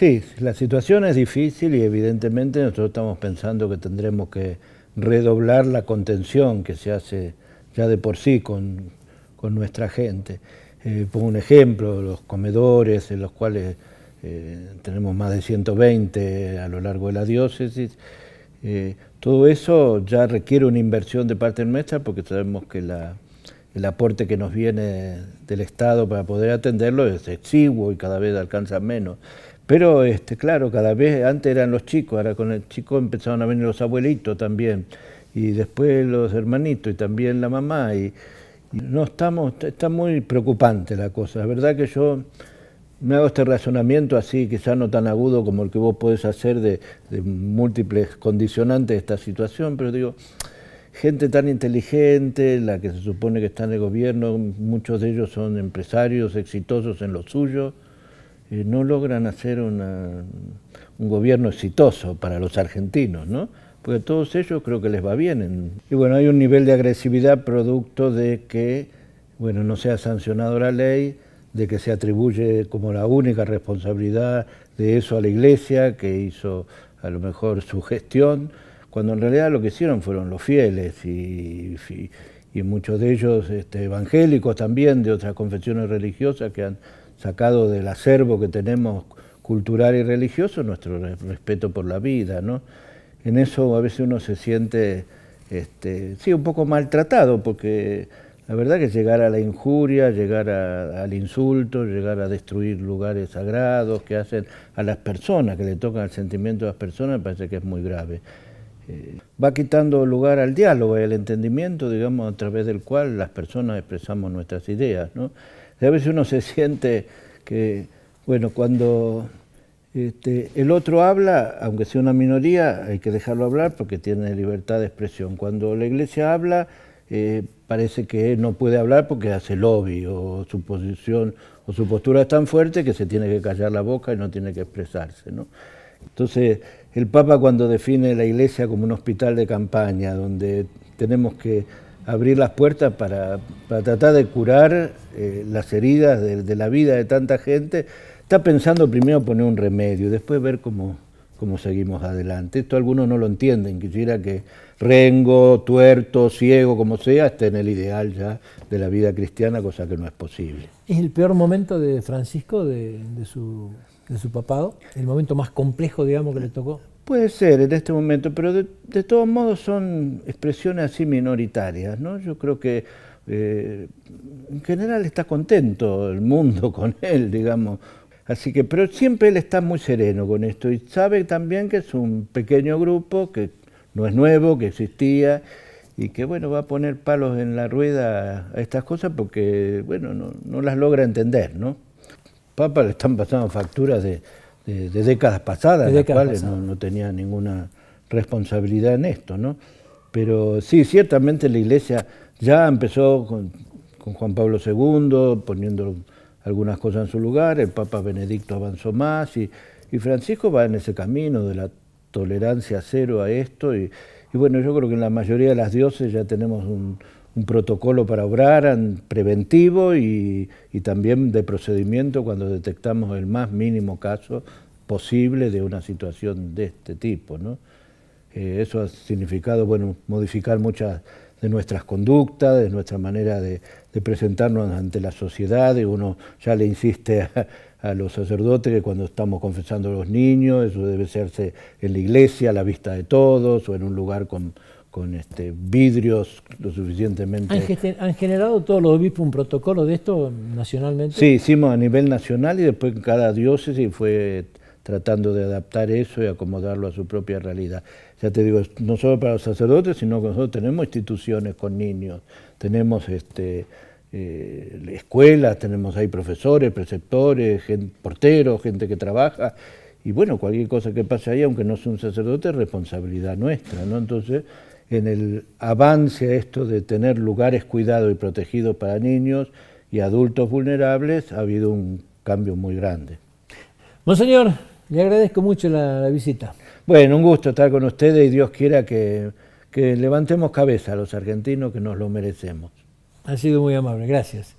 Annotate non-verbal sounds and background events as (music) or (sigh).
Sí, la situación es difícil y evidentemente nosotros estamos pensando que tendremos que redoblar la contención que se hace ya de por sí con, nuestra gente. Eh, pongo un ejemplo, los comedores en los cuales eh, tenemos más de 120 a lo largo de la diócesis. Eh, todo eso ya requiere una inversión de parte nuestra porque sabemos que el aporte que nos viene del Estado para poder atenderlo es exiguo y cada vez alcanza menos. Pero este, claro, cada vez, antes eran los chicos, ahora con el chico empezaron a venir los abuelitos también, y después los hermanitos y también la mamá. Y, no estamos, está muy preocupante la cosa. es verdad que yo me hago este razonamiento así, quizá no tan agudo como el que vos podés hacer de, de múltiples condicionantes de esta situación, pero digo, gente tan inteligente, la que se supone que está en el gobierno, muchos de ellos son empresarios exitosos en lo suyo, eh, no logran hacer un gobierno exitoso para los argentinos, ¿no? Porque todos ellos creo que les va bien. Y bueno, hay un nivel de agresividad producto de que, bueno, no sea sancionado la ley, de que se atribuye como la única responsabilidad de eso a la iglesia, que hizo a lo mejor su gestión, cuando en realidad lo que hicieron fueron los fieles y, muchos de ellos este, evangélicos también, de otras confesiones religiosas que han sacado del acervo que tenemos cultural y religioso, nuestro respeto por la vida, ¿no? En eso a veces uno se siente, este, sí, un poco maltratado, porque la verdad que llegar a la injuria, llegar al insulto, llegar a destruir lugares sagrados que hacen a las personas, que le tocan el sentimiento de las personas, me parece que es muy grave. Eh, va quitando lugar al diálogo y al entendimiento, digamos, a través del cual las personas expresamos nuestras ideas, ¿no? a veces uno se siente que, bueno, cuando este, el otro habla, aunque sea una minoría, hay que dejarlo hablar porque tiene libertad de expresión. Cuando la iglesia habla, eh, parece que no puede hablar porque hace lobby o su posición o su postura es tan fuerte que se tiene que callar la boca y no tiene que expresarse. ¿no? Entonces, el Papa cuando define la iglesia como un hospital de campaña, donde tenemos que abrir las puertas para, tratar de curar eh, las heridas de, la vida de tanta gente, está pensando primero poner un remedio después ver cómo, cómo seguimos adelante. Esto algunos no lo entienden, quisiera que rengo, tuerto, ciego, como sea, esté en el ideal ya de la vida cristiana, cosa que no es posible. ¿Es el peor momento de Francisco, de, su, de su papado? ¿El momento más complejo, digamos, que le tocó? Puede ser en este momento, pero de, todos modos son expresiones así minoritarias, ¿no? Yo creo que eh, en general está contento el mundo (laughs) con él, digamos. Así que, pero siempre él está muy sereno con esto y sabe también que es un pequeño grupo que no es nuevo, que existía y que, bueno, va a poner palos en la rueda a estas cosas porque, bueno, no, no las logra entender, ¿no? Papa le están pasando facturas de eh, de décadas pasadas, de las cuales No, tenía ninguna responsabilidad en esto, ¿no? Pero sí, ciertamente la Iglesia ya empezó con, Juan Pablo II, poniendo algunas cosas en su lugar, el Papa Benedicto avanzó más y, Francisco va en ese camino de la tolerancia cero a esto y, y bueno, yo creo que en la mayoría de las dioses ya tenemos un, un protocolo para obrar preventivo y, también de procedimiento cuando detectamos el más mínimo caso posible de una situación de este tipo. Eh, eso ha significado bueno, modificar muchas de nuestras conductas, de nuestra manera de, presentarnos ante la sociedad, uno ya le insiste a, a los sacerdotes que cuando estamos confesando a los niños, eso debe hacerse en la iglesia, a la vista de todos, o en un lugar con, con este, vidrios lo suficientemente... ¿Han generado todos los obispos un protocolo de esto nacionalmente? Sí, hicimos a nivel nacional y después en cada diócesis fue tratando de adaptar eso y acomodarlo a su propia realidad. Ya te digo, no solo para los sacerdotes, sino que nosotros tenemos instituciones con niños, tenemos este, eh, escuelas, tenemos ahí profesores, preceptores, porteros, gente que trabaja, y bueno, cualquier cosa que pase ahí, aunque no sea un sacerdote, es responsabilidad nuestra, ¿no? Entonces, en el avance a esto de tener lugares cuidados y protegidos para niños y adultos vulnerables, ha habido un cambio muy grande. Monseñor, le agradezco mucho la, visita. Bueno, un gusto estar con ustedes y Dios quiera que, que levantemos cabeza a los argentinos que nos lo merecemos. Ha sido muy amable, gracias.